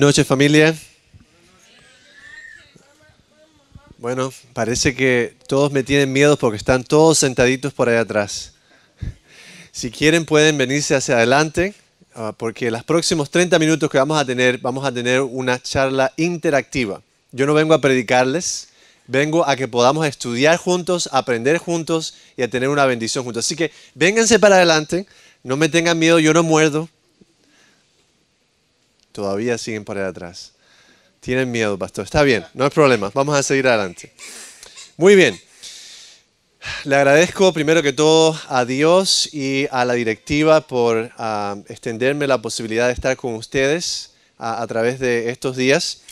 noches familia. Bueno, parece que todos me tienen miedo porque están todos sentaditos por ahí atrás. Si quieren pueden venirse hacia adelante ah, porque los próximos 30 minutos que vamos a tener vamos a tener una charla interactiva. Yo no vengo a predicarles, vengo a que podamos estudiar juntos, aprender juntos y a tener una bendición juntos. Así que vénganse para adelante, no me tengan miedo, yo no muerdo todavía siguen para atrás. Tienen miedo, pastor. Está bien, no hay problema. Vamos a seguir adelante. Muy bien. Le agradezco primero que todo a Dios y a la directiva por ah, extenderme la posibilidad de estar con ustedes ah, a través de estos días.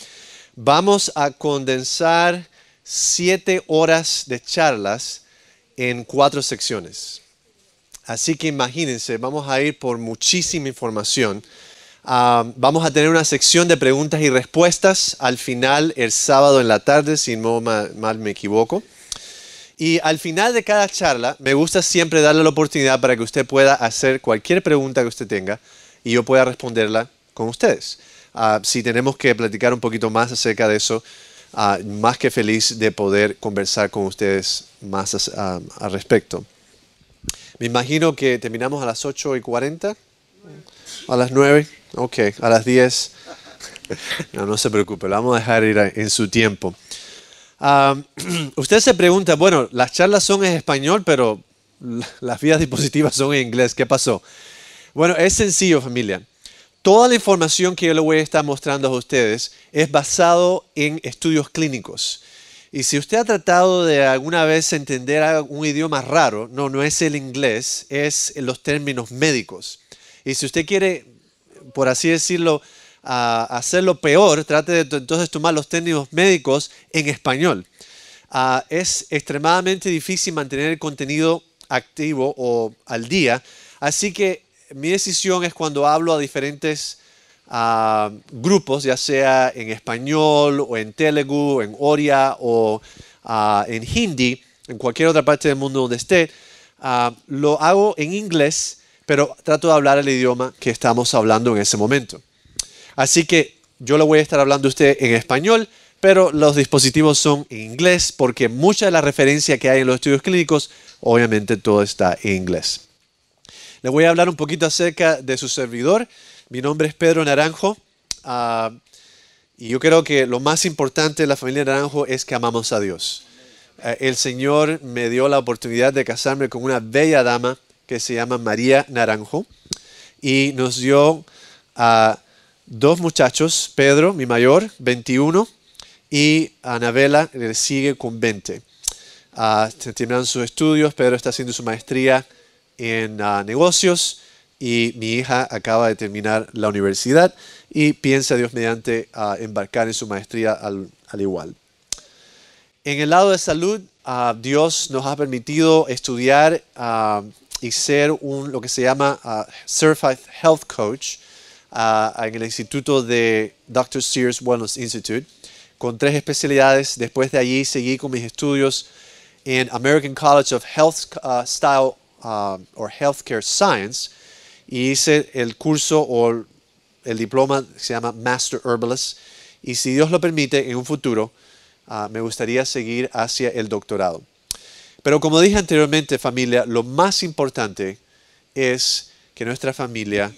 Vamos a condensar siete horas de charlas en cuatro secciones. Así que imagínense, vamos a ir por muchísima información Ah, vamos a tener una sección de preguntas y respuestas al final, el sábado en la tarde, si no mal, me equivoco. Y al final de cada charla, me gusta siempre darle la oportunidad para que usted pueda hacer cualquier pregunta que usted tenga y yo pueda responderla con ustedes. Ah, si tenemos que platicar un poquito más acerca de eso, ah, más que feliz de poder conversar con ustedes más al respecto. Me imagino que terminamos a las 8 y 40. ¿A las 9? Ok, a las 10. No, se preocupe, lo vamos a dejar ir en su tiempo. Ah, usted se pregunta, bueno, las charlas son en español, pero las vías dispositivas son en inglés. ¿Qué pasó? Bueno, es sencillo, familia. Toda la información que yo le voy a estar mostrando a ustedes es basado en estudios clínicos. Y si usted ha tratado de alguna vez entender un idioma raro, no, no es el inglés, es los términos médicos. Y si usted quiere, por así decirlo, hacerlo peor, trate de entonces tomar los términos médicos en español. Ah, es extremadamente difícil mantener el contenido activo o al día, así que mi decisión es cuando hablo a diferentes ah, grupos, ya sea en español o en telugu, en oria o ah, en hindi, en cualquier otra parte del mundo donde esté, lo hago en inglés pero trato de hablar el idioma que estamos hablando en ese momento. Así que yo lo voy a estar hablando a usted en español, pero los dispositivos son en inglés porque mucha de la referencia que hay en los estudios clínicos, obviamente todo está en inglés. Le voy a hablar un poquito acerca de su servidor. Mi nombre es Pedro Naranjo. Ah, y yo creo que lo más importante de la familia Naranjo es que amamos a Dios. Eh, el Señor me dio la oportunidad de casarme con una bella dama que se llama María Naranjo y nos dio a dos muchachos, Pedro, mi mayor, 21, y Anabela que sigue con 20. Ah, terminaron sus estudios, Pedro está haciendo su maestría en ah, negocios y mi hija acaba de terminar la universidad y piensa, Dios mediante, a ah, embarcar en su maestría al, al, igual. En el lado de salud, Dios nos ha permitido estudiar y ser un, lo que se llama ah, Certified Health Coach ah, en el instituto de Dr. Sears Wellness Institute, con tres especialidades. Después de allí seguí con mis estudios en American College of Health ah, Style or Healthcare Science y hice el curso o el, el diploma que se llama Master Herbalist. Y si Dios lo permite, en un futuro me gustaría seguir hacia el doctorado. Pero como dije anteriormente, familia, lo más importante es que nuestra familia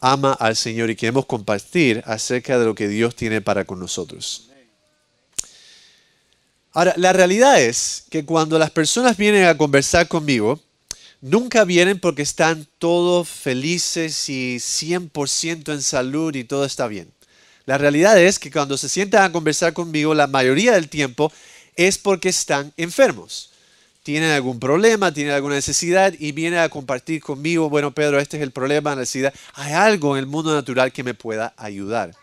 ama al Señor y queremos compartir acerca de lo que Dios tiene para con nosotros. Ahora, la realidad es que cuando las personas vienen a conversar conmigo, nunca vienen porque están todos felices y 100% en salud y todo está bien. La realidad es que cuando se sientan a conversar conmigo, la mayoría del tiempo es porque están enfermos tienen algún problema, tienen alguna necesidad y vienen a compartir conmigo, bueno Pedro, este es el problema, necesidad, hay algo en el mundo natural que me pueda ayudar.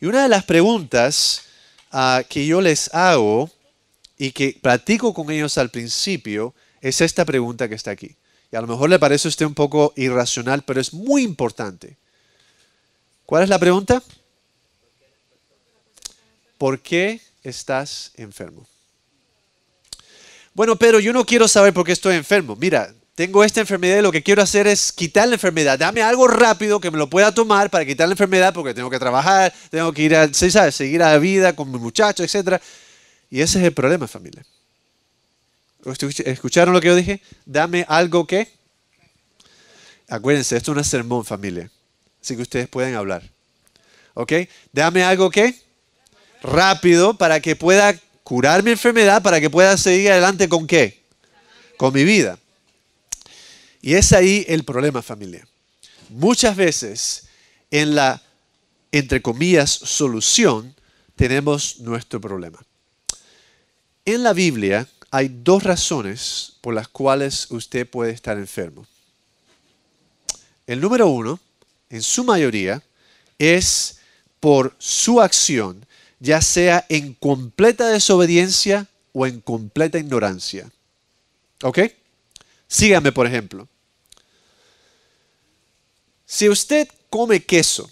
Y una de las preguntas ah, que yo les hago y que platico con ellos al principio es esta pregunta que está aquí. Y a lo mejor le parece un poco irracional, pero es muy importante. ¿Cuál es la pregunta? ¿Por qué estás enfermo? bueno, pero yo no quiero saber por qué estoy enfermo. Mira, tengo esta enfermedad y lo que quiero hacer es quitar la enfermedad. Dame algo rápido que me lo pueda tomar para quitar la enfermedad porque tengo que trabajar, tengo que ir a, seguir a la vida con mi muchacho, etc. Y ese es el problema, familia. ¿Escucharon lo que yo dije? Dame algo que... Acuérdense, esto es una sermón, familia. Así que ustedes pueden hablar. ¿Ok? Dame algo que... Rápido para que pueda curar mi enfermedad para que pueda seguir adelante con qué? Con mi vida. Y es ahí el problema, familia. Muchas veces en la, entre comillas, solución, tenemos nuestro problema. En la Biblia hay dos razones por las cuales usted puede estar enfermo. El número uno, en su mayoría, es por su acción ya sea en completa desobediencia o en completa ignorancia. ¿Ok? Síganme, por ejemplo. Si usted come queso,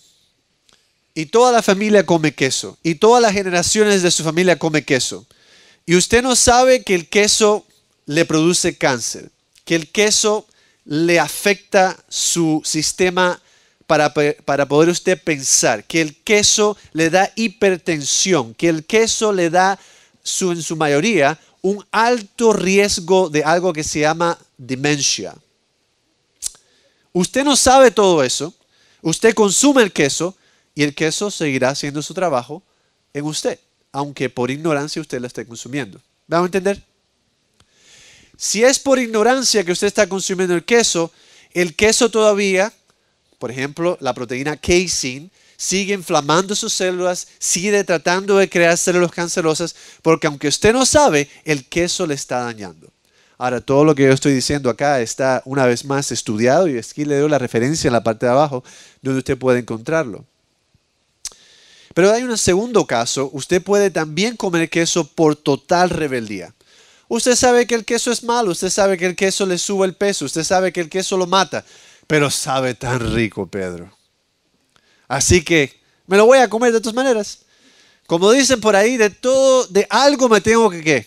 y toda la familia come queso, y todas las generaciones de su familia come queso, y usted no sabe que el queso le produce cáncer, que el queso le afecta su sistema para, poder usted pensar que el queso le da hipertensión, que el queso le da en su mayoría un alto riesgo de algo que se llama demencia. Usted no sabe todo eso, usted consume el queso y el queso seguirá haciendo su trabajo en usted, aunque por ignorancia usted lo esté consumiendo. ¿Vamos a entender? Si es por ignorancia que usted está consumiendo el queso, el queso todavía por ejemplo, la proteína casein, sigue inflamando sus células, sigue tratando de crear células cancerosas, porque aunque usted no sabe, el queso le está dañando. Ahora, todo lo que yo estoy diciendo acá está una vez más estudiado y aquí le doy la referencia en la parte de abajo donde usted puede encontrarlo. Pero hay un segundo caso, usted puede también comer queso por total rebeldía. Usted sabe que el queso es malo, usted sabe que el queso le sube el peso, usted sabe que el queso lo mata, pero sabe tan rico, Pedro. Así que me lo voy a comer de todas maneras. Como dicen por ahí, de todo, de algo me tengo que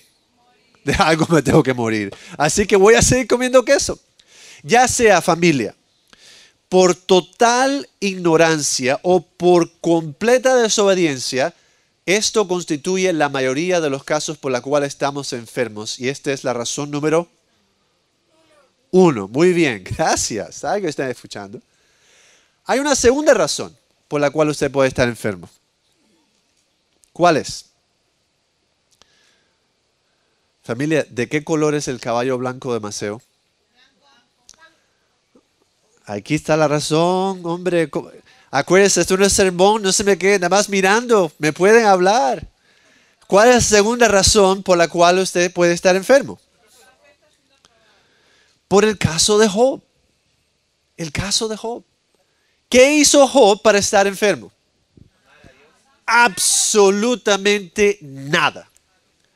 De algo me tengo que morir. Así que voy a seguir comiendo queso. Ya sea familia, por total ignorancia o por completa desobediencia, esto constituye la mayoría de los casos por la cual estamos enfermos. Y esta es la razón número uno, muy bien, gracias. Sabe que están escuchando. Hay una segunda razón por la cual usted puede estar enfermo. ¿Cuál es? Familia, ¿de qué color es el caballo blanco de Maceo? Aquí está la razón, hombre. Acuérdense, esto no es sermón, no se me quede nada más mirando, me pueden hablar. ¿Cuál es la segunda razón por la cual usted puede estar enfermo? por el caso de Job. El caso de Job. ¿Qué hizo Job para estar enfermo? Absolutamente nada.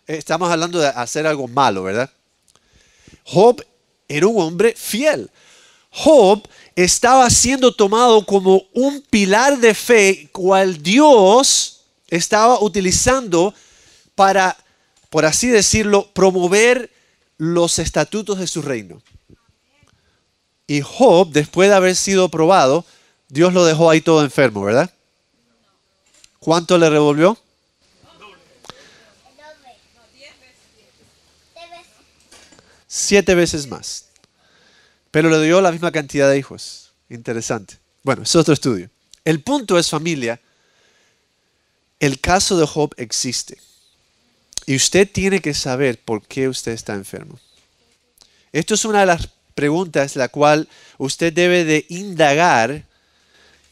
Estamos hablando de hacer algo malo, ¿verdad? Job era un hombre fiel. Job estaba siendo tomado como un pilar de fe cual Dios estaba utilizando para, por así decirlo, promover los estatutos de su reino. Y Job, después de haber sido probado, Dios lo dejó ahí todo enfermo, ¿verdad? ¿Cuánto le revolvió? Siete veces más. Pero le dio la misma cantidad de hijos. Interesante. Bueno, es otro estudio. El punto es familia. El caso de Job existe. Y usted tiene que saber por qué usted está enfermo. Esto es una de las Pregunta es la cual usted debe de indagar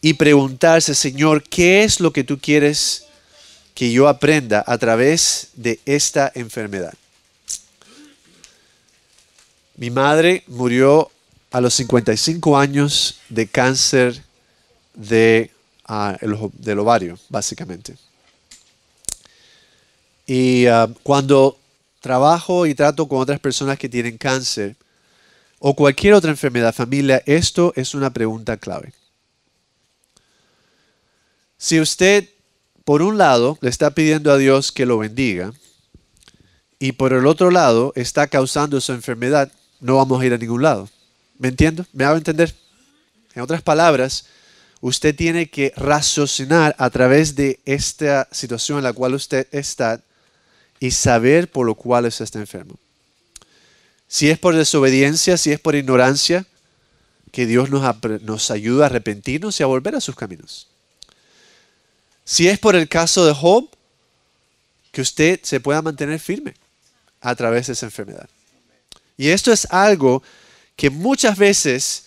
y preguntarse, Señor, ¿qué es lo que tú quieres que yo aprenda a través de esta enfermedad? Mi madre murió a los 55 años de cáncer de, ah, del ovario, básicamente. Y ah, cuando trabajo y trato con otras personas que tienen cáncer, o cualquier otra enfermedad, familia, esto es una pregunta clave. Si usted, por un lado, le está pidiendo a Dios que lo bendiga, y por el otro lado está causando su enfermedad, no vamos a ir a ningún lado. ¿Me entiendo? ¿Me hago entender? En otras palabras, usted tiene que raciocinar a través de esta situación en la cual usted está y saber por lo cual usted está enfermo si es por desobediencia, si es por ignorancia, que Dios nos, nos ayuda a arrepentirnos y a volver a sus caminos. Si es por el caso de Job, que usted se pueda mantener firme a través de esa enfermedad. Y esto es algo que muchas veces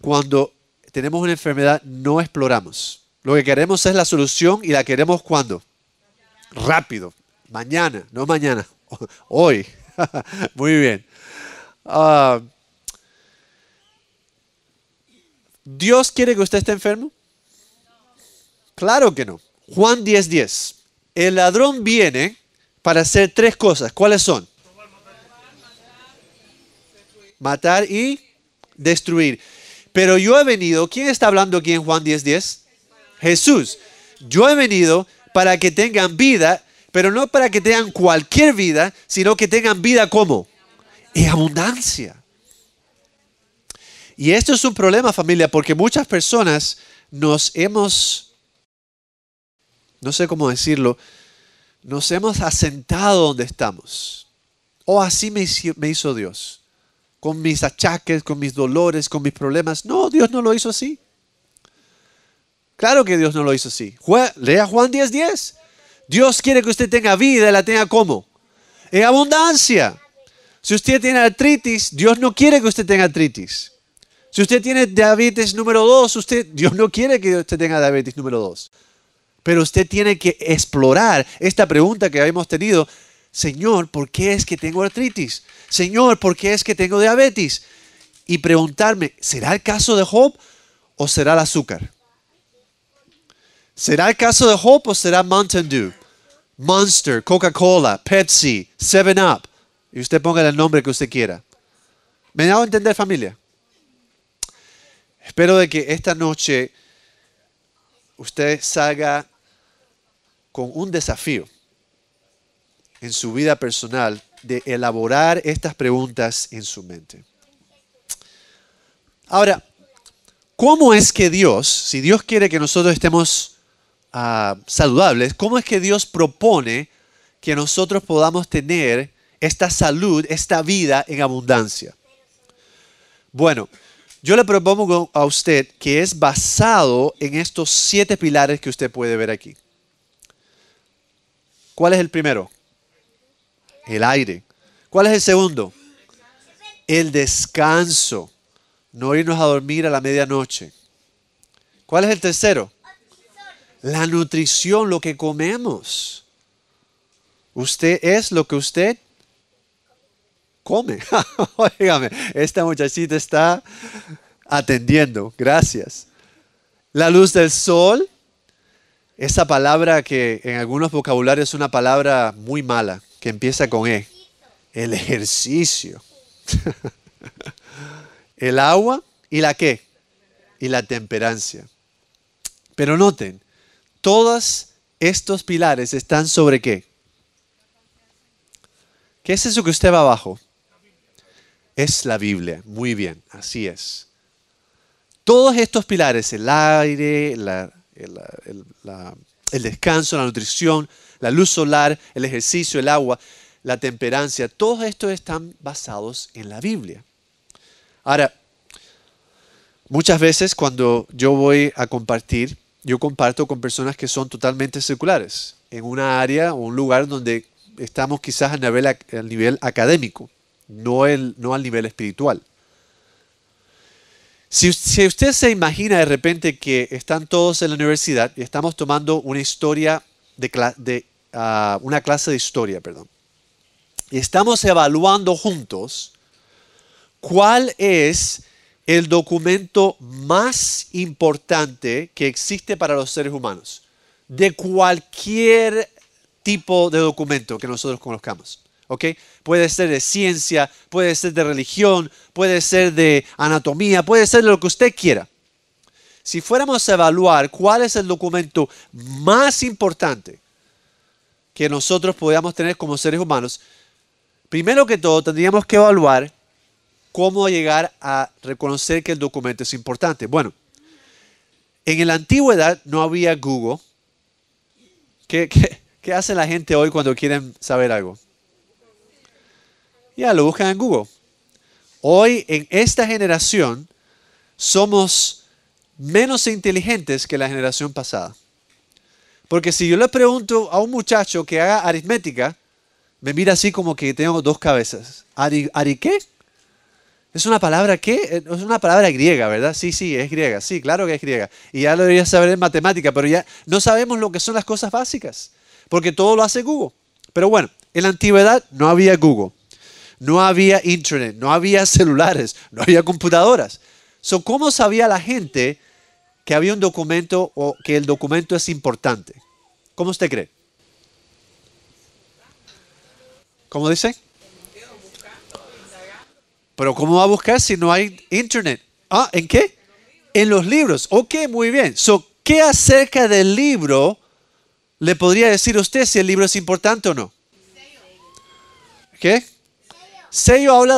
cuando tenemos una enfermedad no exploramos. Lo que queremos es la solución y la queremos cuando? Rápido, mañana, no mañana, hoy. Muy bien. Ah, ¿Dios quiere que usted esté enfermo? Claro que no. Juan 10:10. 10. El ladrón viene para hacer tres cosas. ¿Cuáles son? Matar y destruir. Pero yo he venido, ¿quién está hablando aquí en Juan 10:10? Jesús. Yo he venido para que tengan vida, pero no para que tengan cualquier vida, sino que tengan vida como es abundancia. Y esto es un problema, familia, porque muchas personas nos hemos, no sé cómo decirlo, nos hemos asentado donde estamos. O oh, así me hizo, Dios, con mis achaques, con mis dolores, con mis problemas. No, Dios no lo hizo así. Claro que Dios no lo hizo así. Lea Juan 10:10. Dios quiere que usted tenga vida y la tenga como? En abundancia. Si usted tiene artritis, Dios no quiere que usted tenga artritis. Si usted tiene diabetes número 2, usted, Dios no quiere que usted tenga diabetes número 2. Pero usted tiene que explorar esta pregunta que habíamos tenido. Señor, ¿por qué es que tengo artritis? Señor, ¿por qué es que tengo diabetes? Y preguntarme, ¿será el caso de Hope o será el azúcar? ¿Será el caso de Hope o será Mountain Dew? Monster, Coca-Cola, Pepsi, 7-Up. Y usted ponga el nombre que usted quiera. ¿Me a entender, familia? Espero de que esta noche usted salga con un desafío en su vida personal de elaborar estas preguntas en su mente. Ahora, ¿cómo es que Dios, si Dios quiere que nosotros estemos ah, saludables, cómo es que Dios propone que nosotros podamos tener esta salud, esta vida en abundancia. Bueno, yo le propongo a usted que es basado en estos siete pilares que usted puede ver aquí. ¿Cuál es el primero? El aire. ¿Cuál es el segundo? El descanso. No irnos a dormir a la medianoche. ¿Cuál es el tercero? La nutrición, lo que comemos. Usted es lo que usted come. Óigame, esta muchachita está atendiendo. Gracias. La luz del sol, esa palabra que en algunos vocabularios es una palabra muy mala, que empieza con E. El ejercicio. El agua y la qué? Y la temperancia. Pero noten, todos estos pilares están sobre qué? ¿Qué es eso que usted va abajo? Es la Biblia. Muy bien, así es. Todos estos pilares, el aire, el, descanso, la nutrición, la luz solar, el ejercicio, el agua, la temperancia, todos estos están basados en la Biblia. Ahora, muchas veces cuando yo voy a compartir, yo comparto con personas que son totalmente seculares, en una área o un lugar donde estamos quizás a nivel, a nivel académico no, al nivel espiritual. Si, usted se imagina de repente que están todos en la universidad y estamos tomando una historia de, ah, una clase de historia, perdón, y estamos evaluando juntos cuál es el documento más importante que existe para los seres humanos, de cualquier tipo de documento que nosotros conozcamos. Puede ser de ciencia, puede ser de religión, puede ser de anatomía, puede ser de lo que usted quiera. Si fuéramos a evaluar cuál es el documento más importante que nosotros podamos tener como seres humanos, primero que todo tendríamos que evaluar cómo llegar a reconocer que el documento es importante. Bueno, en la antigüedad no había Google. qué hace la gente hoy cuando quieren saber algo? Ya lo buscan en Google. Hoy en esta generación somos menos inteligentes que la generación pasada. Porque si yo le pregunto a un muchacho que haga aritmética, me mira así como que tengo dos cabezas. ¿Ari, qué? ¿Es una palabra qué? Es una palabra griega, ¿verdad? Sí, sí, es griega. Sí, claro que es griega. Y ya lo debería saber en matemática, pero ya no sabemos lo que son las cosas básicas. Porque todo lo hace Google. Pero bueno, en la antigüedad no había Google no había internet, no había celulares, no había computadoras. ¿Cómo sabía la gente que había un documento o que el documento es importante? ¿Cómo usted cree? ¿Cómo dice? Pero ¿cómo va a buscar si no hay internet? Ah, ¿en qué? En los libros. Ok, muy bien. So, ¿Qué acerca del libro le podría decir usted si el libro es importante o no? ¿Qué? Sello habla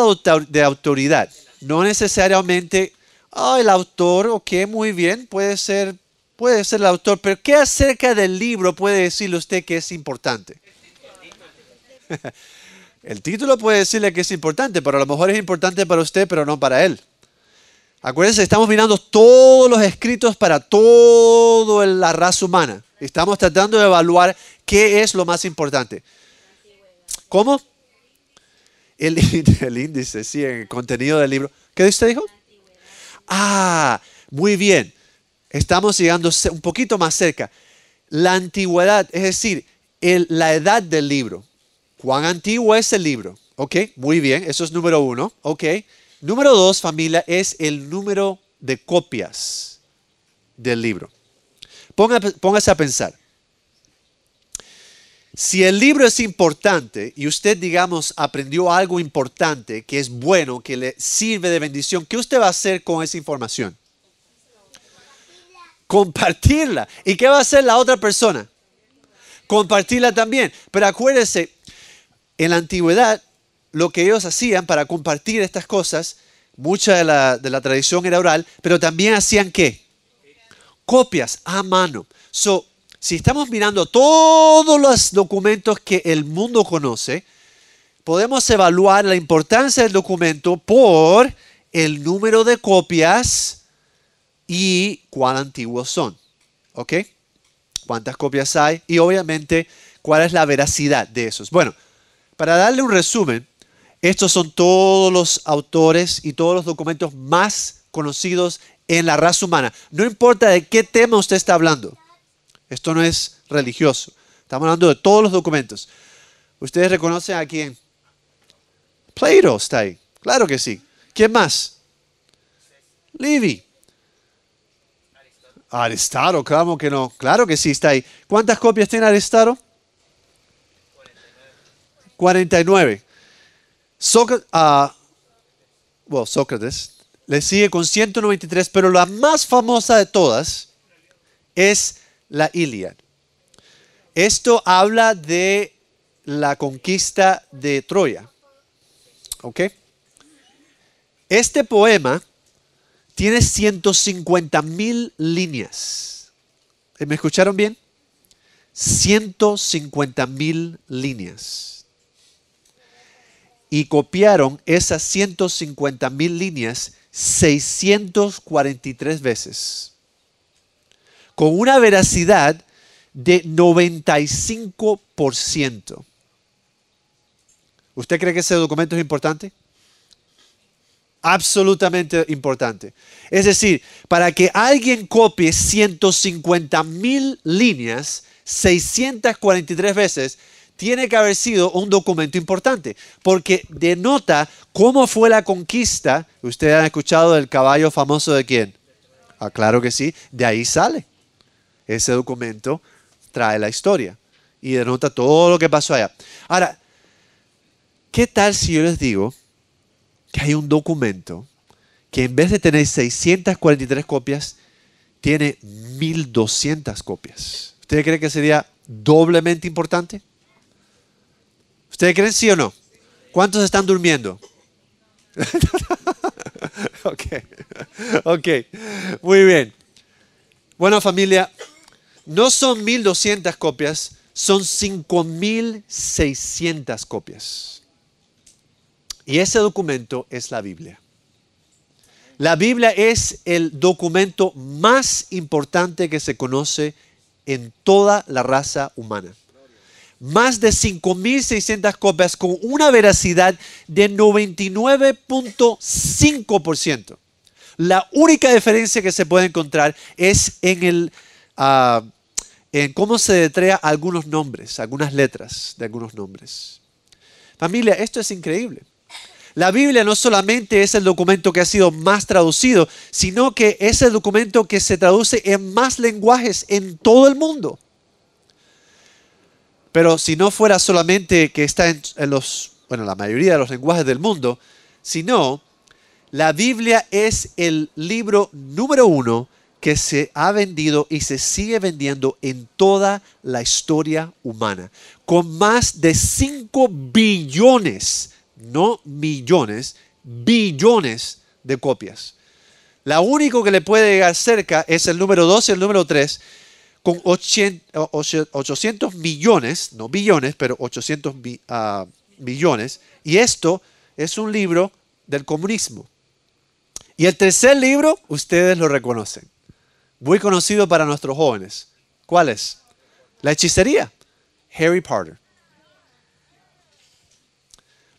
de autoridad, no necesariamente, ah, el autor, ok, muy bien, puede ser, puede ser el autor, pero ¿qué acerca del libro puede decirle usted que es importante? El título puede decirle que es importante, pero a lo mejor es importante para usted, pero no para él. Acuérdense, estamos mirando todos los escritos para toda la raza humana. Estamos tratando de evaluar qué es lo más importante. ¿Cómo? el, índice, sí, en el contenido del libro. ¿Qué usted dijo? Ah, muy bien. Estamos llegando un poquito más cerca. La antigüedad, es decir, la edad del libro. ¿Cuán antiguo es el libro? Ok, muy bien. Eso es número uno. Ok. Número dos, familia, es el número de copias del libro. póngase a pensar. Si el libro es importante y usted, digamos, aprendió algo importante que es bueno, que le sirve de bendición, ¿qué usted va a hacer con esa información? Compartirla. ¿Y qué va a hacer la otra persona? Compartirla también. Pero acuérdese, en la antigüedad, lo que ellos hacían para compartir estas cosas, mucha de la, tradición era oral, pero también hacían qué? Copias a mano. So, si estamos mirando todos los documentos que el mundo conoce, podemos evaluar la importancia del documento por el número de copias y cuán antiguos son. ¿Ok? ¿Cuántas copias hay? Y obviamente, ¿cuál es la veracidad de esos? Bueno, para darle un resumen, estos son todos los autores y todos los documentos más conocidos en la raza humana. No importa de qué tema usted está hablando. Esto no es religioso. Estamos hablando de todos los documentos. Ustedes reconocen a quién. Plato está ahí. Claro que sí. ¿Quién más? Livy. Aristaro, claro que no. Claro que sí, está ahí. ¿Cuántas copias tiene Aristaro? 49. 49. Sócrates, Sócrates le sigue con 193, pero la más famosa de todas es la Iliad. Esto habla de la conquista de Troya. ¿Ok? Este poema tiene 150 mil líneas. Eh, ¿Me escucharon bien? 150 mil líneas. Y copiaron esas 150 mil líneas 643 veces con una veracidad de 95%. ¿Usted cree que ese documento es importante? Absolutamente importante. Es decir, para que alguien copie 150 mil líneas 643 veces, tiene que haber sido un documento importante, porque denota cómo fue la conquista. ¿Usted han escuchado del caballo famoso de quién? Ah, claro que sí, de ahí sale. Ese documento trae la historia y denota todo lo que pasó allá. Ahora, ¿qué tal si yo les digo que hay un documento que en vez de tener 643 copias, tiene 1200 copias? ¿Ustedes creen que sería doblemente importante? ¿Ustedes creen sí o no? ¿Cuántos están durmiendo? ok, ok, muy bien. Bueno familia, no son 1.200 copias, son 5.600 copias. Y ese documento es la Biblia. La Biblia es el documento más importante que se conoce en toda la raza humana. Más de 5.600 copias con una veracidad de 99.5%. La única diferencia que se puede encontrar es en el, ah, en cómo se detrea algunos nombres, algunas letras de algunos nombres. Familia, esto es increíble. La Biblia no solamente es el documento que ha sido más traducido, sino que es el documento que se traduce en más lenguajes en todo el mundo. Pero si no fuera solamente que está en, los, bueno, la mayoría de los lenguajes del mundo, sino la Biblia es el libro número uno que se ha vendido y se sigue vendiendo en toda la historia humana, con más de 5 billones, no millones, billones de copias. La único que le puede llegar cerca es el número 2 y el número 3, con 800 millones, no billones, pero 800 ah, millones. Y esto es un libro del comunismo. Y el tercer libro, ustedes lo reconocen muy conocido para nuestros jóvenes. ¿Cuál es? La hechicería. Harry Potter.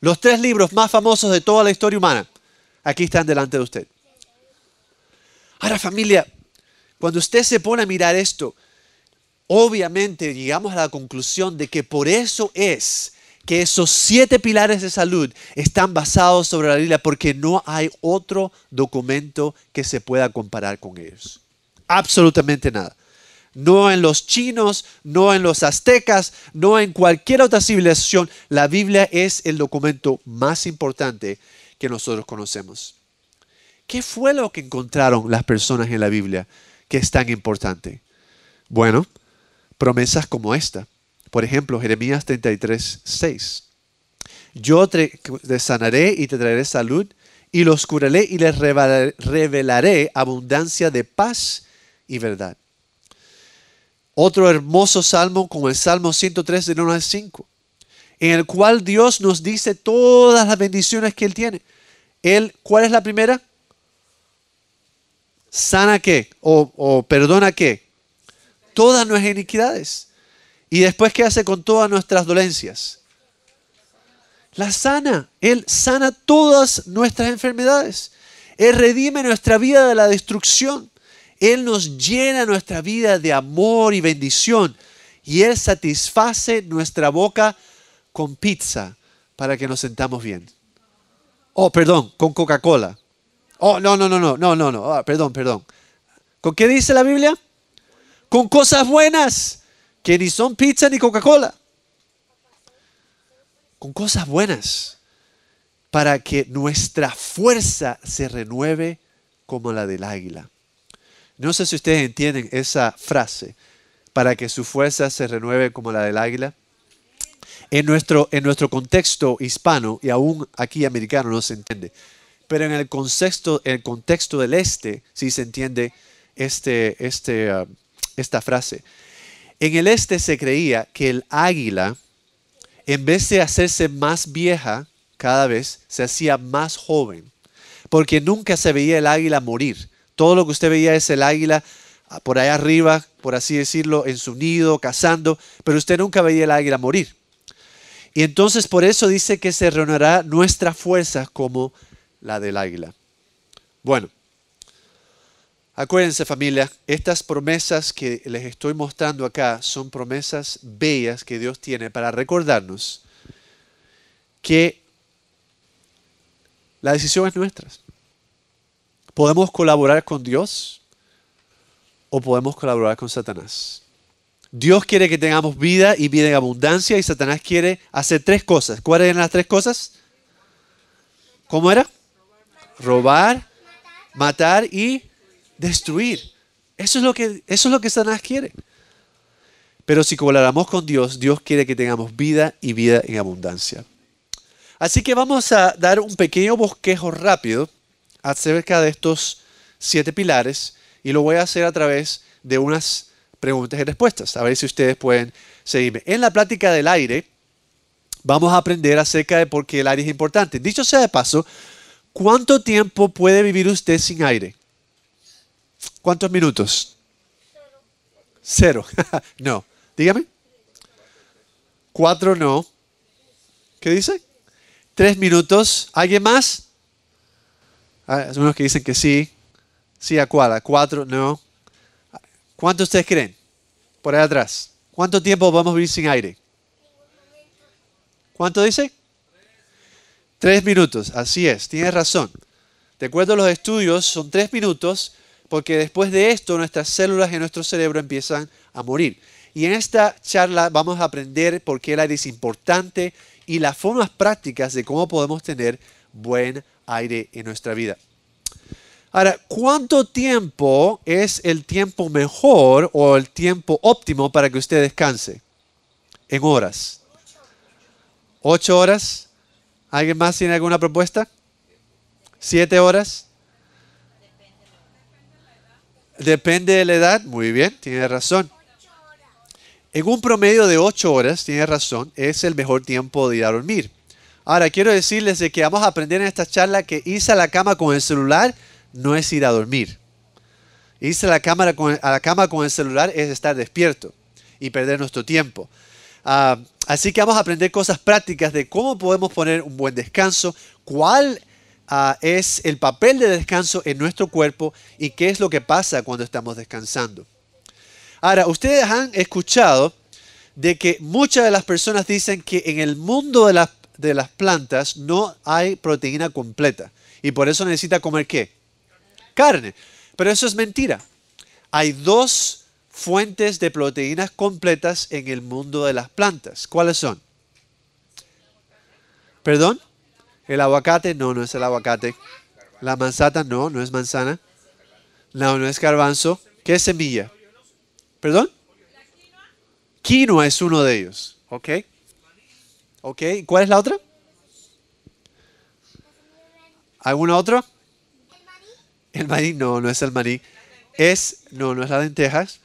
Los tres libros más famosos de toda la historia humana, aquí están delante de usted. Ahora familia, cuando usted se pone a mirar esto, obviamente llegamos a la conclusión de que por eso es que esos siete pilares de salud están basados sobre la Biblia, porque no hay otro documento que se pueda comparar con ellos absolutamente nada. No en los chinos, no en los aztecas, no en cualquier otra civilización. La Biblia es el documento más importante que nosotros conocemos. ¿Qué fue lo que encontraron las personas en la Biblia que es tan importante? Bueno, promesas como esta. Por ejemplo, Jeremías 33, 6. Yo te, sanaré y te traeré salud y los curaré y les revelaré abundancia de paz y verdad. Otro hermoso salmo como el Salmo 103 de 1 al 5, en el cual Dios nos dice todas las bendiciones que Él tiene. Él, ¿Cuál es la primera? Sana qué o, o perdona qué. Todas nuestras iniquidades. Y después, ¿qué hace con todas nuestras dolencias? La sana. Él sana todas nuestras enfermedades. Él redime nuestra vida de la destrucción. Él nos llena nuestra vida de amor y bendición y Él satisface nuestra boca con pizza para que nos sentamos bien. Oh, perdón, con Coca-Cola. Oh, no, no, no, no, no, no, no, ah, perdón, perdón. ¿Con qué dice la Biblia? Con cosas buenas, que ni son pizza ni Coca-Cola. Con cosas buenas, para que nuestra fuerza se renueve como la del águila. No sé si ustedes entienden esa frase, para que su fuerza se renueve como la del águila. En nuestro, en nuestro contexto hispano y aún aquí americano no se entiende, pero en el contexto, el contexto del este sí se entiende este, este, ah, esta frase. En el este se creía que el águila, en vez de hacerse más vieja cada vez, se hacía más joven, porque nunca se veía el águila morir. Todo lo que usted veía es el águila ah, por allá arriba, por así decirlo, en su nido, cazando, pero usted nunca veía el águila morir. Y entonces por eso dice que se reunirá nuestra fuerza como la del águila. Bueno, acuérdense familia, estas promesas que les estoy mostrando acá son promesas bellas que Dios tiene para recordarnos que la decisión es nuestra. Podemos colaborar con Dios o podemos colaborar con Satanás. Dios quiere que tengamos vida y vida en abundancia y Satanás quiere hacer tres cosas. ¿Cuáles eran las tres cosas? ¿Cómo era? Robar, matar y destruir. Eso es lo que, eso es lo que Satanás quiere. Pero si colaboramos con Dios, Dios quiere que tengamos vida y vida en abundancia. Así que vamos a dar un pequeño bosquejo rápido acerca de estos siete pilares y lo voy a hacer a través de unas preguntas y respuestas. A ver si ustedes pueden seguirme. En la plática del aire vamos a aprender acerca de por qué el aire es importante. Dicho sea de paso, ¿cuánto tiempo puede vivir usted sin aire? ¿Cuántos minutos? Cero. no. Dígame. Cuatro no. ¿Qué dice? Tres minutos. ¿Alguien más? Ah, hay unos que dicen que sí. ¿Sí a cuál? ¿A cuatro? No. ¿Cuánto ustedes creen? Por ahí atrás. ¿Cuánto tiempo vamos a vivir sin aire? ¿Cuánto dice? Tres minutos. Así es, tienes razón. De acuerdo a los estudios, son tres minutos porque después de esto nuestras células y nuestro cerebro empiezan a morir. Y en esta charla vamos a aprender por qué el aire es importante y las formas prácticas de cómo podemos tener buen aire en nuestra vida. Ahora, ¿cuánto tiempo es el tiempo mejor o el tiempo óptimo para que usted descanse? En horas. ¿Ocho horas? ¿Alguien más tiene alguna propuesta? ¿Siete horas? Depende de la edad. Muy bien, tiene razón. En un promedio de ocho horas, tiene razón, es el mejor tiempo de ir a dormir. Ahora, quiero decirles de que vamos a aprender en esta charla que irse a la cama con el celular no es ir a dormir. Irse a la, cama con el celular es estar despierto y perder nuestro tiempo. Ah, así que vamos a aprender cosas prácticas de cómo podemos poner un buen descanso, cuál ah, es el papel de descanso en nuestro cuerpo y qué es lo que pasa cuando estamos descansando. Ahora, ustedes han escuchado de que muchas de las personas dicen que en el mundo de las de las plantas no hay proteína completa. Y por eso necesita comer qué? Carne. Pero eso es mentira. Hay dos fuentes de proteínas completas en el mundo de las plantas. ¿Cuáles son? ¿Perdón? ¿El aguacate? No, no es el aguacate. La manzana, no, no es manzana. No, no es garbanzo. ¿Qué es semilla? ¿Perdón? Quinoa es uno de ellos. ¿Ok? ¿cuál es la otra? ¿Alguna otra? El maní, no, no es el maní. Es, no, no es la lentejas.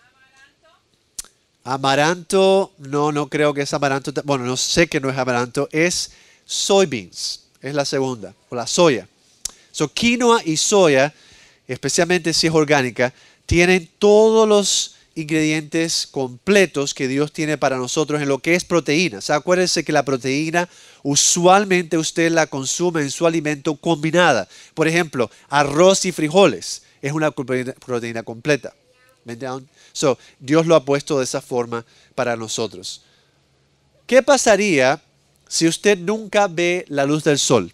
Amaranto, no, no creo que es amaranto. Bueno, no sé que no es amaranto. Es soybeans, es la segunda, o la soya. So, quinoa y soya, especialmente si es orgánica, tienen todos los ingredientes completos que Dios tiene para nosotros en lo que es proteína. O acuérdense que la proteína usualmente usted la consume en su alimento combinada. Por ejemplo, arroz y frijoles es una proteína completa. So, Dios lo ha puesto de esa forma para nosotros. ¿Qué pasaría si usted nunca ve la luz del sol?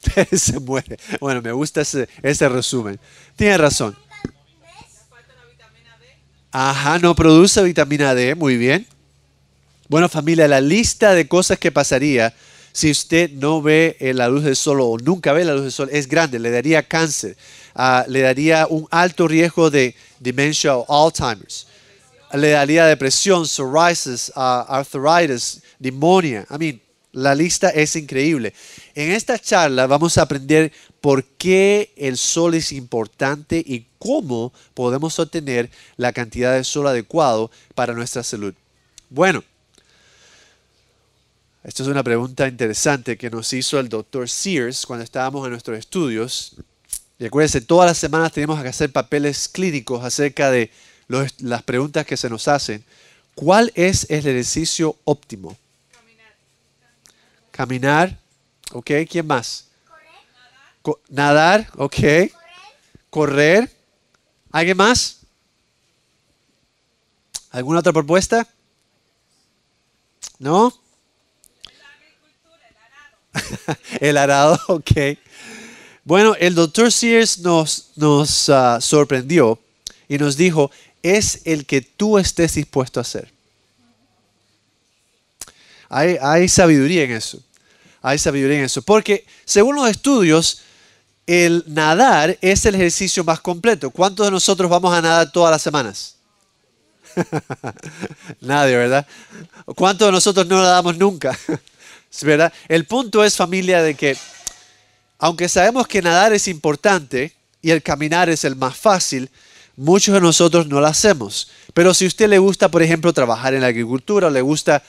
Se muere. Bueno, me gusta ese resumen. Tiene razón. Ajá, no produce vitamina D, muy bien. Bueno familia, la lista de cosas que pasaría si usted no ve eh, la luz del sol o nunca ve la luz del sol es grande, le daría cáncer, ah, le daría un alto riesgo de demencia o Alzheimer's, le daría depresión, psoriasis, artritis, ah, arthritis, pneumonia, I la lista es increíble. En esta charla vamos a aprender por qué el sol es importante y cómo podemos obtener la cantidad de sol adecuado para nuestra salud. Bueno, esta es una pregunta interesante que nos hizo el doctor Sears cuando estábamos en nuestros estudios. Y acuérdense, todas las semanas tenemos que hacer papeles clínicos acerca de las preguntas que se nos hacen. ¿Cuál es el ejercicio óptimo? Caminar. Ok, ¿quién más? Nadar, ok. Correr. ¿Alguien más? ¿Alguna otra propuesta? ¿No? el arado. el arado, ok. Bueno, el doctor Sears nos, nos ah, sorprendió y nos dijo, es el que tú estés dispuesto a hacer. hay sabiduría en eso. Hay sabiduría en eso. Porque según los estudios, el nadar es el ejercicio más completo. ¿Cuántos de nosotros vamos a nadar todas las semanas? Nadie, ¿verdad? ¿Cuántos de nosotros no nadamos nunca? ¿Verdad? El punto es, familia, de que aunque sabemos que nadar es importante y el caminar es el más fácil, muchos de nosotros no lo hacemos. Pero si a usted le gusta, por ejemplo, trabajar en la agricultura, o le gusta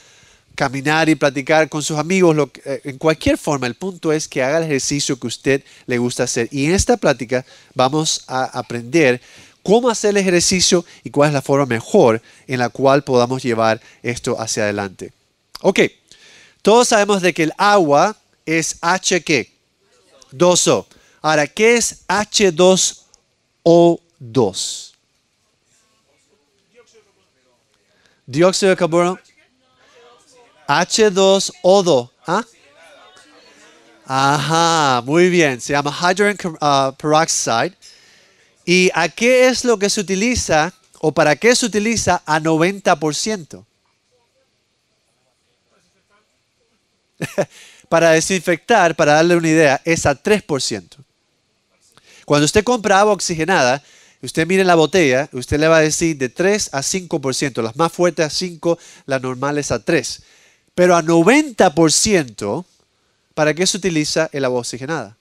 caminar y platicar con sus amigos, eh, en cualquier forma. El punto es que haga el ejercicio que usted le gusta hacer. Y en esta plática vamos a aprender cómo hacer el ejercicio y cuál es la forma mejor en la cual podamos llevar esto hacia adelante. Ok, todos sabemos de que el agua es H 2O. Ahora, ¿qué es H2O2? Dióxido de carbono H2O2. 2 ¿ah? Ajá, muy bien. Se llama hydrogen ah, peroxide. ¿Y a qué es lo que se utiliza o para qué se utiliza a 90%? para desinfectar, para darle una idea, es a 3%. Cuando usted compra agua oxigenada, usted mire la botella, usted le va a decir de 3 a 5%, las más fuertes a 5, las normales a 3. Pero a 90%, ¿para qué se utiliza el agua oxigenada?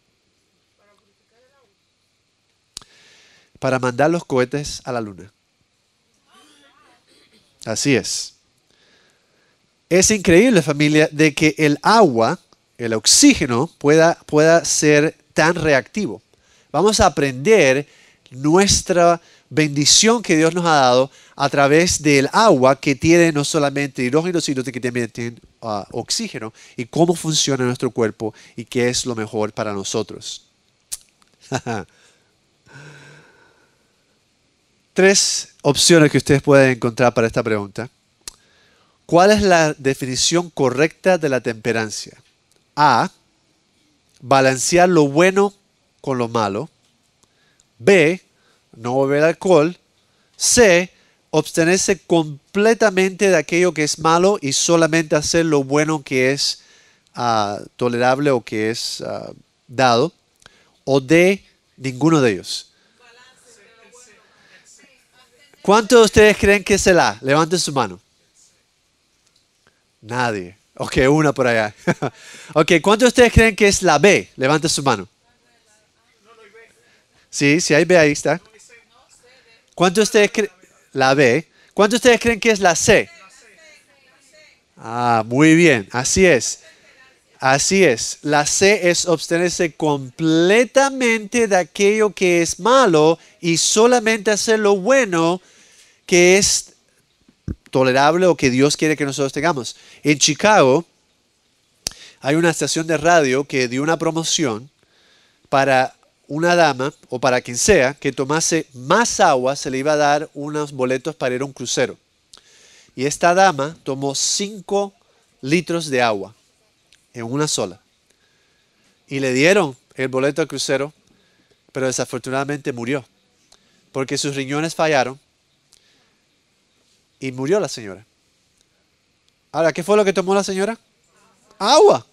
Para mandar los cohetes a la luna. Así es. Es increíble, familia, de que el agua, el oxígeno, pueda, pueda ser tan reactivo. Vamos a aprender nuestra bendición que Dios nos ha dado a través del agua que tiene no solamente hidrógeno, sino que también tiene ah, oxígeno y cómo funciona nuestro cuerpo y qué es lo mejor para nosotros. Tres opciones que ustedes pueden encontrar para esta pregunta. ¿Cuál es la definición correcta de la temperancia? A. Balancear lo bueno con lo malo. B no beber alcohol. C, obtenerse completamente de aquello que es malo y solamente hacer lo bueno que es ah, tolerable o que es ah, dado. O D, ninguno de ellos. ¿Cuántos de ustedes creen que es el A? Levanten su mano. Nadie. Ok, una por allá. ok, ¿cuántos de ustedes creen que es la B? Levanten su mano. Sí, si hay B ahí está. Cuánto ustedes creen? La B. Cuánto ustedes creen que es la C? Ah, muy bien, así es. Así es, la C es abstenerse completamente de aquello que es malo y solamente hacer lo bueno que es tolerable o que Dios quiere que nosotros tengamos. En Chicago hay una estación de radio que dio una promoción para una dama, o para quien sea, que tomase más agua, se le iba a dar unos boletos para ir a un crucero. Y esta dama tomó cinco litros de agua en una sola. Y le dieron el boleto al crucero, pero desafortunadamente murió, porque sus riñones fallaron y murió la señora. Ahora, ¿qué fue lo que tomó la señora? Agua.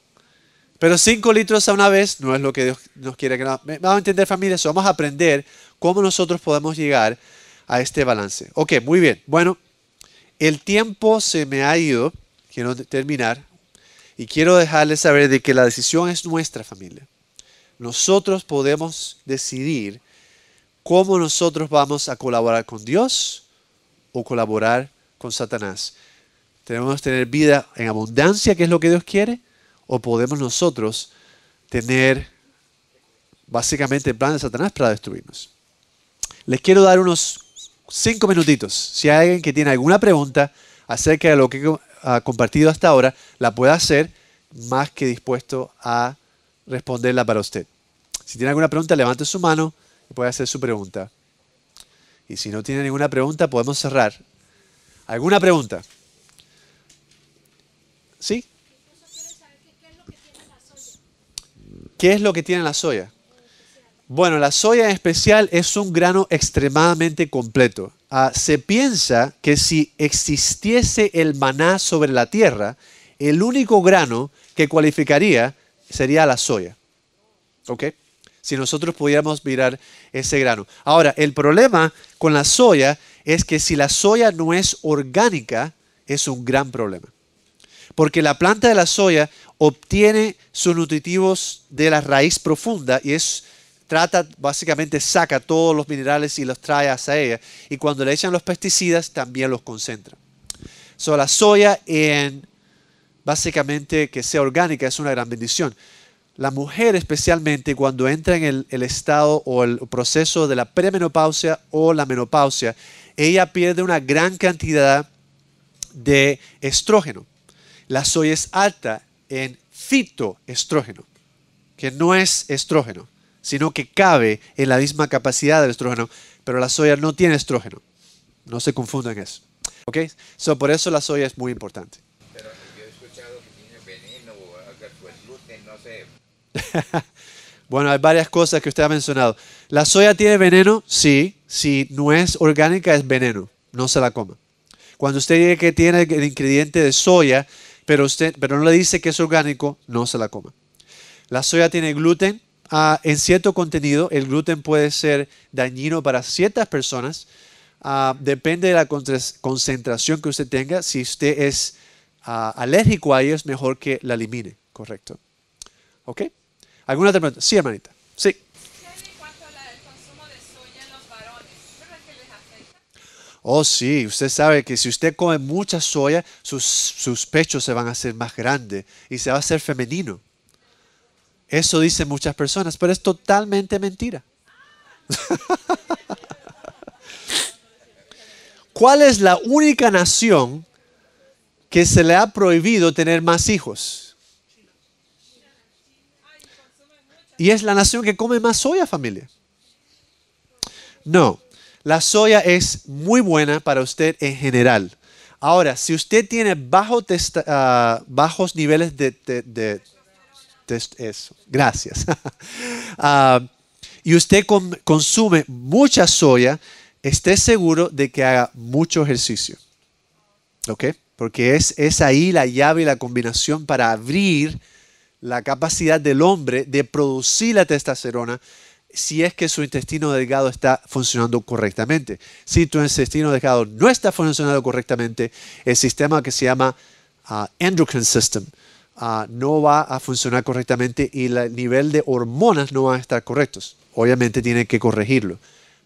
Pero cinco litros a una vez no es lo que Dios nos quiere que Vamos a entender familia, eso. vamos a aprender cómo nosotros podemos llegar a este balance. Ok, muy bien. Bueno, el tiempo se me ha ido, quiero terminar, y quiero dejarles saber de que la decisión es nuestra familia. Nosotros podemos decidir cómo nosotros vamos a colaborar con Dios o colaborar con Satanás. Tenemos que tener vida en abundancia, que es lo que Dios quiere, o podemos nosotros tener básicamente el plan de Satanás para destruirnos. Les quiero dar unos cinco minutitos. Si hay alguien que tiene alguna pregunta acerca de lo que he compartido hasta ahora, la pueda hacer más que dispuesto a responderla para usted. Si tiene alguna pregunta, levante su mano y puede hacer su pregunta. Y si no tiene ninguna pregunta, podemos cerrar. ¿Alguna pregunta? ¿Sí? ¿Qué es lo que tiene la soya? Bueno, la soya en especial es un grano extremadamente completo. Ah, se piensa que si existiese el maná sobre la tierra, el único grano que cualificaría sería la soya. ¿Ok? Si nosotros pudiéramos mirar ese grano. Ahora, el problema con la soya es que si la soya no es orgánica, es un gran problema porque la planta de la soya obtiene sus nutritivos de la raíz profunda y es trata básicamente saca todos los minerales y los trae hacia ella y cuando le echan los pesticidas también los concentra. So, la soya en básicamente que sea orgánica es una gran bendición. La mujer especialmente cuando entra en el, el estado o el proceso de la premenopausia o la menopausia, ella pierde una gran cantidad de estrógeno la soya es alta en fitoestrógeno, que no es estrógeno, sino que cabe en la misma capacidad del estrógeno, pero la soya no tiene estrógeno. No se confundan eso. ¿Ok? So, por eso la soya es muy importante. Pero yo he escuchado que tiene veneno o gluten, no sé. bueno, hay varias cosas que usted ha mencionado. ¿La soya tiene veneno? Sí. Si no es orgánica, es veneno. No se la coma. Cuando usted dice que tiene el ingrediente de soya, pero, usted, pero no le dice que es orgánico, no se la coma. La soya tiene gluten ah, en cierto contenido. El gluten puede ser dañino para ciertas personas. Ah, depende de la concentración que usted tenga. Si usted es ah, alérgico a es mejor que la elimine, ¿correcto? ¿Ok? ¿Alguna otra pregunta? Sí, hermanita. Sí. Oh, sí, usted sabe que si usted come mucha soya, sus, sus pechos se van a hacer más grandes y se va a hacer femenino. Eso dicen muchas personas, pero es totalmente mentira. ¿Cuál es la única nación que se le ha prohibido tener más hijos? Y es la nación que come más soya, familia. No, la soya es muy buena para usted en general. Ahora, si usted tiene ah, bajos niveles de... eso, gracias. Ah, y usted consume mucha soya, esté seguro de que haga mucho ejercicio. ¿Ok? Porque es, es ahí la llave y la combinación para abrir la capacidad del hombre de producir la testosterona si es que su intestino delgado está funcionando correctamente. Si tu intestino delgado no está funcionando correctamente, el sistema que se llama ah, endocrine system ah, no va a funcionar correctamente y el nivel de hormonas no va a estar correctos. Obviamente tiene que corregirlo.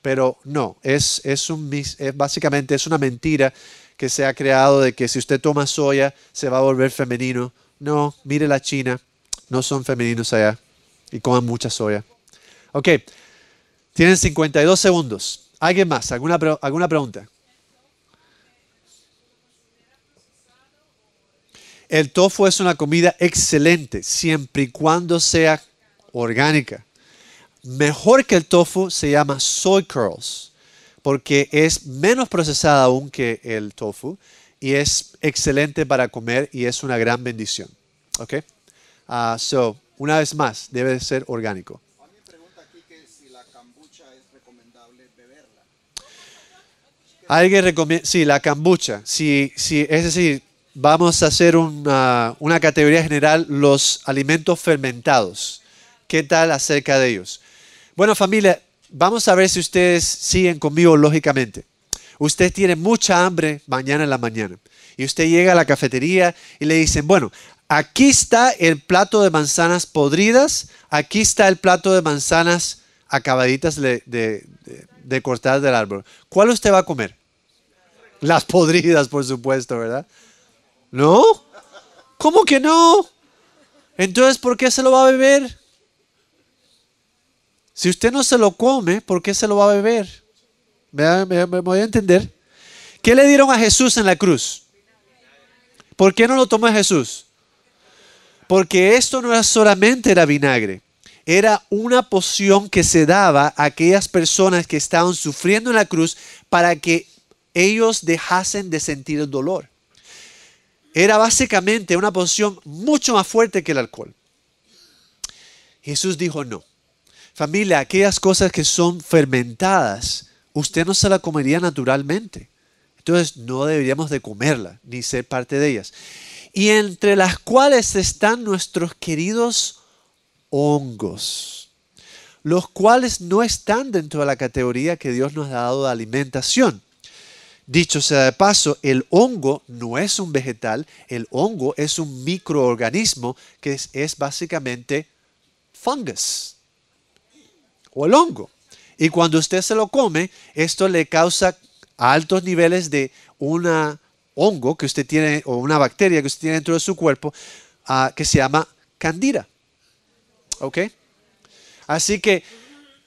Pero no, es, básicamente es una mentira que se ha creado de que si usted toma soya se va a volver femenino. No, mire la China, no son femeninos allá y coman mucha soya. Ok, tienen 52 segundos. ¿Alguien más? ¿Alguna, alguna pregunta? El tofu es una comida excelente siempre y cuando sea orgánica. Mejor que el tofu se llama soy curls porque es menos procesada aún que el tofu y es excelente para comer y es una gran bendición. ¿Ok? Ah, so, una vez más, debe ser orgánico. Alguien recomienda, sí, la cambucha. Sí, sí, es decir, vamos a hacer una, categoría general, los alimentos fermentados. ¿Qué tal acerca de ellos? Bueno, familia, vamos a ver si ustedes siguen conmigo lógicamente. Usted tiene mucha hambre mañana en la mañana y usted llega a la cafetería y le dicen, bueno, aquí está el plato de manzanas podridas, aquí está el plato de manzanas acabaditas de, de cortar del árbol. ¿Cuál usted va a comer? Las podridas, por supuesto, ¿verdad? ¿No? ¿Cómo que no? Entonces, ¿por qué se lo va a beber? Si usted no se lo come, ¿por qué se lo va a beber? ¿Me, voy a entender? ¿Qué le dieron a Jesús en la cruz? ¿Por qué no lo tomó Jesús? Porque esto no era solamente era vinagre, era una poción que se daba a aquellas personas que estaban sufriendo en la cruz para que ellos dejasen de sentir el dolor. Era básicamente una posición mucho más fuerte que el alcohol. Jesús dijo no. Familia, aquellas cosas que son fermentadas, usted no se las comería naturalmente. Entonces no deberíamos de comerla, ni ser parte de ellas. Y entre las cuales están nuestros queridos hongos, los cuales no están dentro de la categoría que Dios nos ha dado de alimentación. Dicho sea de paso, el hongo no es un vegetal, el hongo es un microorganismo que es, básicamente fungus o el hongo. Y cuando usted se lo come, esto le causa altos niveles de una hongo que usted tiene o una bacteria que usted tiene dentro de su cuerpo ah, que se llama candida. ¿Ok? Así que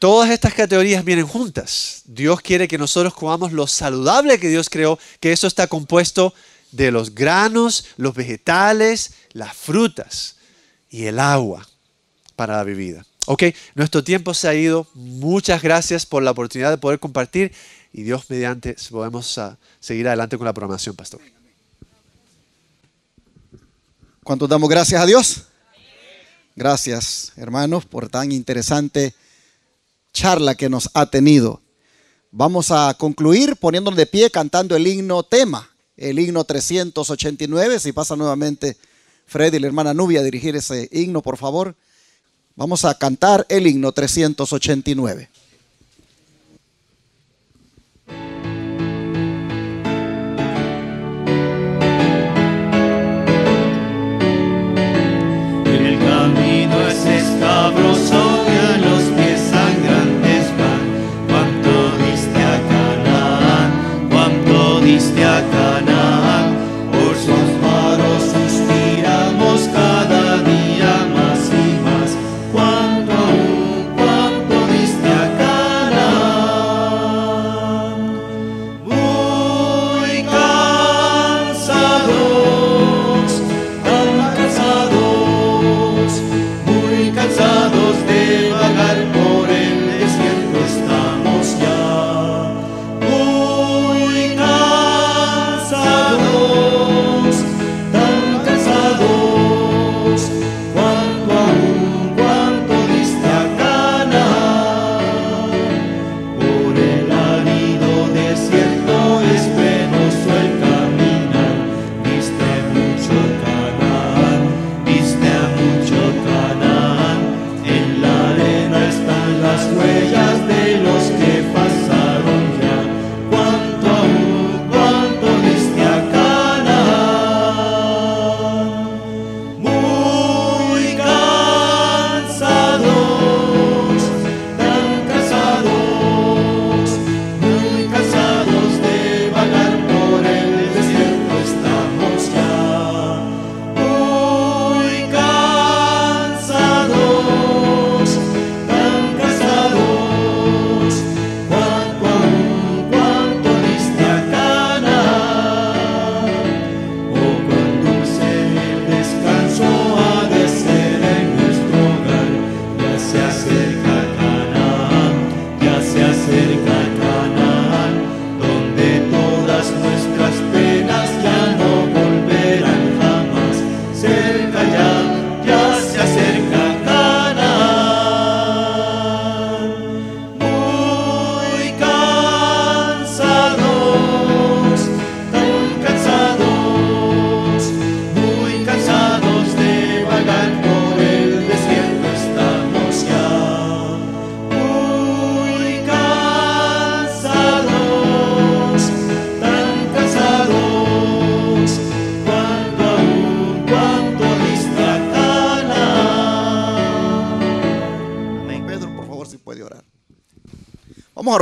Todas estas categorías vienen juntas. Dios quiere que nosotros comamos lo saludable que Dios creó, que eso está compuesto de los granos, los vegetales, las frutas y el agua para la bebida. Ok, nuestro tiempo se ha ido. Muchas gracias por la oportunidad de poder compartir y Dios mediante podemos ah, seguir adelante con la programación, pastor. ¿Cuántos damos gracias a Dios? Gracias, hermanos, por tan interesante charla que nos ha tenido. Vamos a concluir poniéndonos de pie cantando el himno tema, el himno 389. Si pasa nuevamente Freddy y la hermana Nubia a dirigir ese himno, por favor. Vamos a cantar el himno 389.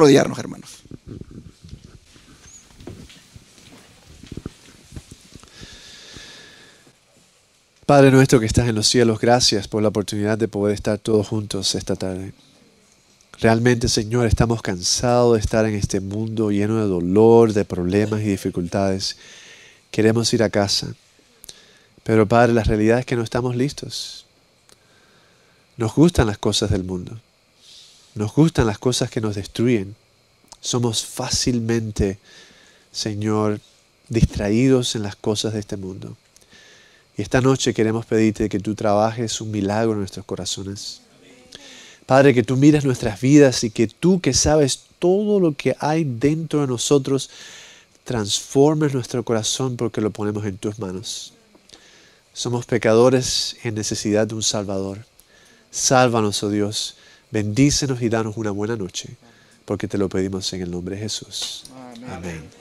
arrodillarnos, hermanos. Padre nuestro que estás en los cielos, gracias por la oportunidad de poder estar todos juntos esta tarde. Realmente, Señor, estamos cansados de estar en este mundo lleno de dolor, de problemas y dificultades. Queremos ir a casa. Pero, Padre, la realidad es que no estamos listos. Nos gustan las cosas del mundo. Nos gustan las cosas que nos destruyen. Somos fácilmente, Señor, distraídos en las cosas de este mundo. Y esta noche queremos pedirte que tú trabajes un milagro en nuestros corazones. Padre, que tú mires nuestras vidas y que tú que sabes todo lo que hay dentro de nosotros, transformes nuestro corazón porque lo ponemos en tus manos. Somos pecadores en necesidad de un Salvador. Sálvanos, oh Dios Bendícenos y danos una buena noche, porque te lo pedimos en el nombre de Jesús. Amén.